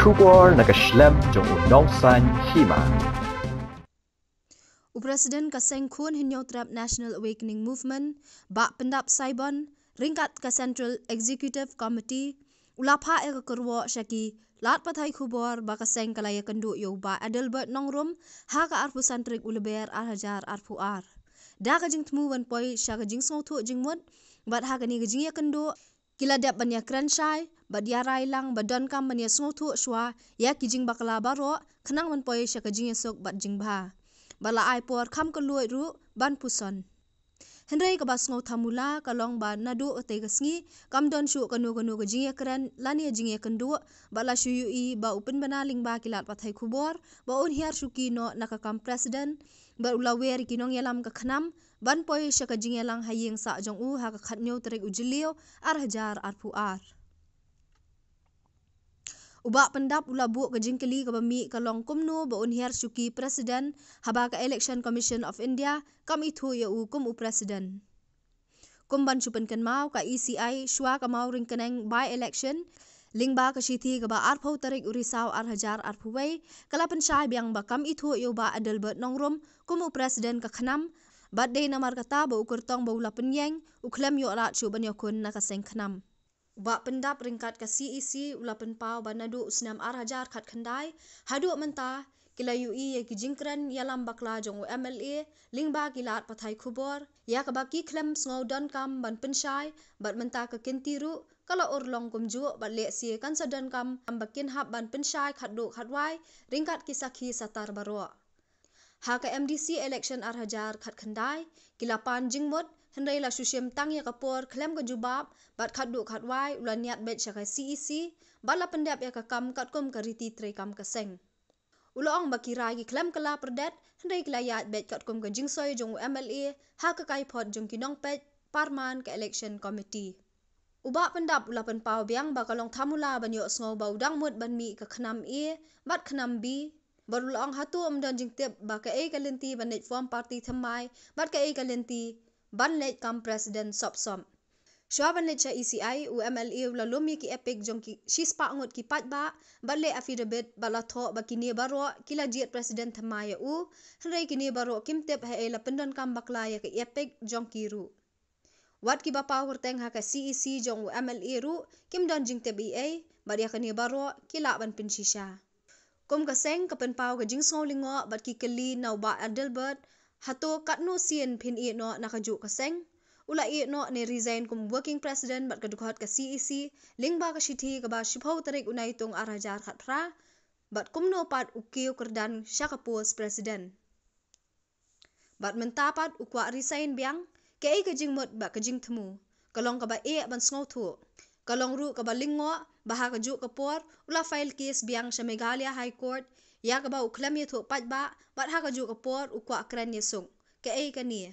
Trubor nagaslem jong unong san hima. Upresiden Kaseng Kun hinyo trap National Awakening Movement, bak pendap Saibon, ringkat ka Central Executive Committee, ulapha e ka kurwo shaki, lat patay kubor ba ka seng kalaya kendo yo ba Adelbert Nongrum, ha ka arpu santrik ulebear arhajar arpu ar. Da ka jing tmu wan poy, sya ka jing song tu jing mud, bat ha ka ni ka jing ya kendo, Kiladap dia benya kerancai, badia rai lang, badon kam benya sungguh tuk shua, ya kijing bakla baro, kenang man poe syak kijing esok bat jing bha. Bala ai por kam ke luai ru, ban puson. Henry ke bas ngau tamula, kalong ba nadu otai ke sengi, kam don syuk kenu kenu ke jingye keren, lani ya jingye kendu, bala syuyu i, ba upin bana ling ba kilat patai kubor, ba un hiar syuki no nakakam presiden, ba ulawir kinong yalam ke kenam, ban poi shaka jingelang hayeng sa jong u ha ka khatnyo trek ujilio ar hajar ar pu ar Ubak pendap ula buk kejengkeli ke bami ke longkumnu berunhir syuki presiden haba ke Election Commission of India kam itu ya ukum u presiden. Kum ban cupen ken mau ke ECI shua ke mau ring keneng by election ling ba ke shithi ke ba arpau tarik urisau arhajar arpuwai kalapan syai biang ba kam itu ya ba adalbert nongrum kum u presiden ke bat dei namar kata ba ukur tong ba ula penyeng uklem yo ra chu ban yo kun na ka seng ba pendap ringkat ka CEC e ula pen pau ba nadu usnam ar hajar kendai haduk mentah menta kila yu i ek jingkran yalam bakla jong MLA lingba kilat pathai kubor ya ba ki khlem sngau dan kam ban pinshai bat mentah ka kentiru kala or long kum ju ba le si kan sadan kam ambakin hap ban pinshai khaddu khadwai ringkat kisakhi satar baro Ha ka MDC election ar hajar khat khandai, gilapan jingmut, hendai la shushim tang ya kapur, klem ka jubab, bat khat duk khat wai, ula niat bet syakai CEC, bat la pendep ya ka kam kat kum ka riti trai kam ka seng. Ula ong bakirai ki klem kala perdet, hendai kila yaat bet kat kum ka jingsoy jong MLA, ha ka kai pot jong kinong pet, parman ka election committee. Uba pendap ula penpau biang bakalong tamula banyo sengau baudang mut banmi ka khanam A, bat khanam B, บรุลองฮัตตัวมดันจิงเตียบบากเอกาเลนตีบันเนจฟอมปาร์ตีทำไมบัดกเอกาเลนตีบันเนจคำประธานสอบสอมชัวบันเนจชาอีซีไออูเอ็มเอลเอลาลุมีกีเอพิกจงกีชิสปะงดกีปัดบะบัดเลอฟิเดเบตบัลลัทโฮบักินีบารัวกิลาจีดประธานทำไมอูฮันไรกินีบารัวคิมเตียบเฮเอลาปนดันคำบักลายกีเอพิกจงกีรูวัดกีบ้าพาวเวอร์เต็งฮักกับซีอีซีจงอูเอ็มเอลเอรูคิมดันจิงเตียบเอบัดยาคินีบารัวกิลาบันปินชิชากมกะเซงกับเป็นเปากะจิงโซลิงอ่บัดกิเกลีนาวบาอันเดลเบิร์ตฮัตโตกัดโนเซียนพินเอโนนักจุกะเซงอุลาเอโนเนรีเซนกุม working president บัดกะดุกฮัดกะซีอีซีลิงบากับชิทีกับบาชิพาวตริกอุไยตงอาราจาร์ขัดพระบัดกุมโนปัดอุกิวกระดันชากะปูส p r e s i d e บัดมันตาปัดอุกวารีเซนเบียงเกยีกะจิงหมดบัดกะจิงทมูกะลองกับบาเอบันสโนทู kalong ru ka balingo baha ka ju ka por ula file case biang sha megalia high court ya ka ba uklam ye tho pat ba bat ha ka ju ka por u kwa kran ye sung ke ai ka ni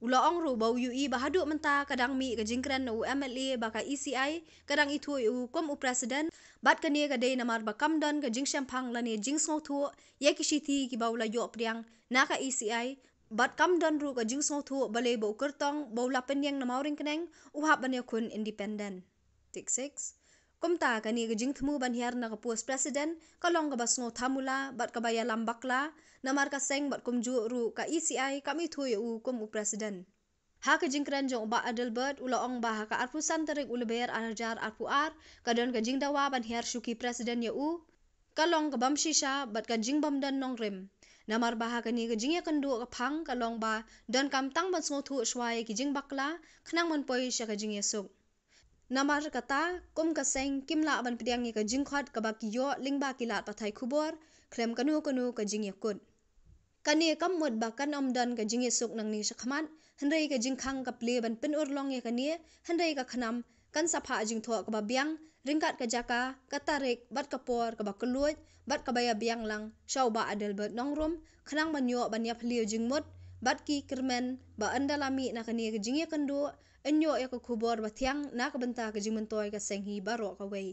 ula ong ru ba u i e bahadu menta kadang mi ka jingkran u mla ba ka eci kadang i thu u kom u president bat ka ni ka dei namar ba kam dan ka jing sham phang la ni jing so thu ye ki shi thi ki ba ula yo priang na ka eci bat kam dan ru ka jing so thu ba le ba u la pen yang namaw ring kneng u hap ban ye kun independent tik six kum ta kani ga jing thmu ban hiar na ka pus president ka long ga basngo thamula bat ka baya lambakla namar ka seng bat kum ju ru ka ECI ka mi thuy u kum u president ha ka jing kran jong ba adelbert ula ong ba ha ka arpu santarik ula ber anajar arpu ar ka don ka jing dawa ban hiar shuki president ya u ka ka bam shisha bat ka jing bam dan nong rem namar ba ha ni ga jing ya kan ka phang ka ba don kam tang ban smo thu swai ki jing bakla kenang mon poi sha ka jing ya suk namar kata kum ka seng kimla ban pidiang ka jing khat ka baki yo lingba ki lat pathai khubor khrem kanu kanu ka jing yakun kane kam mod ba kanom dan ka jing suk nang ni shakhman hanrei ka jing khang ka ple ban pin ur long ye ka ni hanrei ka khanam kan safa jing tho ka biang ringkat ka jaka katarek bat ka por ka ba kluoj bat ka baya biang lang shau ba adel ba nong rum khanang ban yo ban ya phli jing mod bat ki kirmen ba anda lami nak ni ke jingi kendo enyo ya ke kubor ba tiang nak benta ke jingmen toy ke senghi baro ka wei